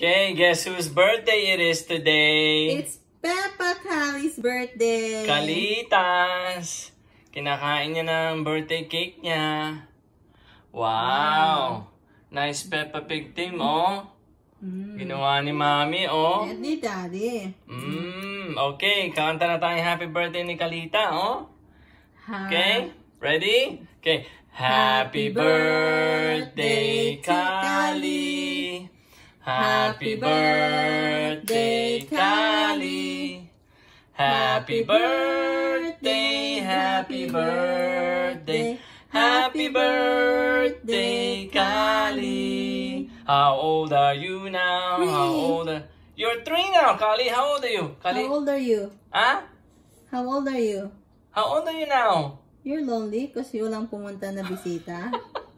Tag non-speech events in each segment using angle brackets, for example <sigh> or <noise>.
Okay, guess whose birthday it is today? It's Peppa Kali's birthday. Kalitas! Kinakain niya ng birthday cake niya. Wow! wow. Nice Peppa Pig team, mm. oh! Mm. Ginawa ni Mami, oh! And ni Daddy. Mm. Okay, kanta na tayo Happy Birthday ni Kalita, oh! Ha okay, ready? Okay. Happy, birthday, birthday Kali! Happy birthday, Kali! Happy birthday, happy birthday, happy birthday, Kali! How old are you now? Three. How old are... You're three now, Kali. How old are you? Kali? How old are you? Huh? How old are you? How old are you now? You're lonely kasi walang pumunta na bisita.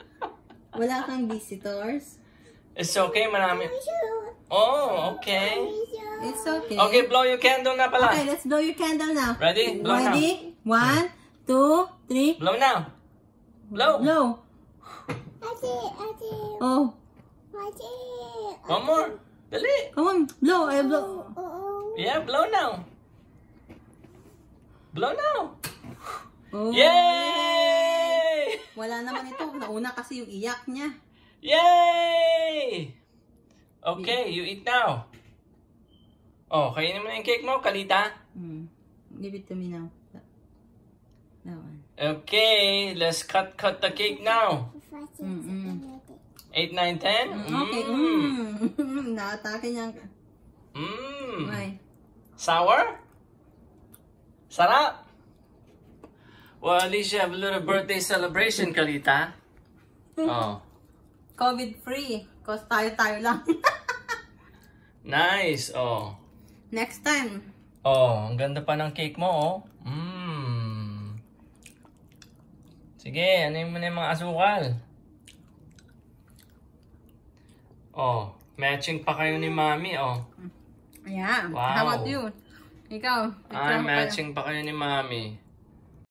<laughs> Wala kang visitors. It's okay, marami. Oh, okay. It's okay. Okay, blow your candle na pala. Okay, let's blow your candle now. Ready? Blow Ready? Now. One, two, three. Blow now. Blow. Blow. Ate, ate. Oh. Ate. One more. Dali. Come on, blow. I eh, blow. Yeah, blow now. Blow now. Oh. Yay! Wala naman ito. Nauna kasi yung iyak niya. Yay! Okay, you eat now. Oh, kainin mo na yung cake mo, Kalita. Mm. Give it to me now. That one. Okay, let's cut cut the cake now. Mm -mm. 8, 9, 10? Mm. Okay. Mm. mm. <laughs> Naatake niya. Mm. Why? Sour? Sarap! Well, at least you have a little birthday celebration, Kalita. <laughs> Oh. COVID-free. Cause tayo-tayo lang. <laughs> nice, oh. Next time. Oh, ang ganda pa ng cake mo, oh. Mmm. Sige, ano yung muna ano yung mga asukal? Oh, matching pa kayo ni Mami, oh. Yeah. Wow. How about you? Ikaw. Ah, matching kayo. pa kayo ni Mami.